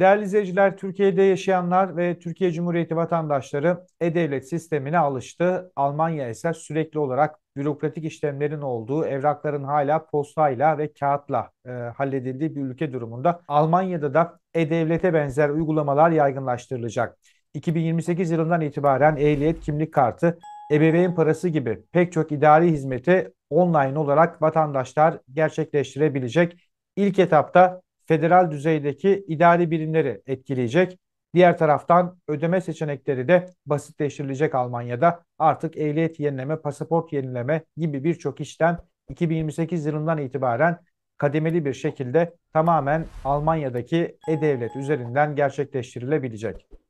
Değerli izleyiciler, Türkiye'de yaşayanlar ve Türkiye Cumhuriyeti vatandaşları e-devlet sistemine alıştı. Almanya ise sürekli olarak bürokratik işlemlerin olduğu, evrakların hala postayla ve kağıtla e, halledildiği bir ülke durumunda. Almanya'da da e-devlete benzer uygulamalar yaygınlaştırılacak. 2028 yılından itibaren ehliyet kimlik kartı, ebeveyn parası gibi pek çok idari hizmeti online olarak vatandaşlar gerçekleştirebilecek. İlk etapta federal düzeydeki idari birimleri etkileyecek. Diğer taraftan ödeme seçenekleri de basitleştirilecek Almanya'da. Artık ehliyet yenileme, pasaport yenileme gibi birçok işten 2028 yılından itibaren kademeli bir şekilde tamamen Almanya'daki e-devlet üzerinden gerçekleştirilebilecek.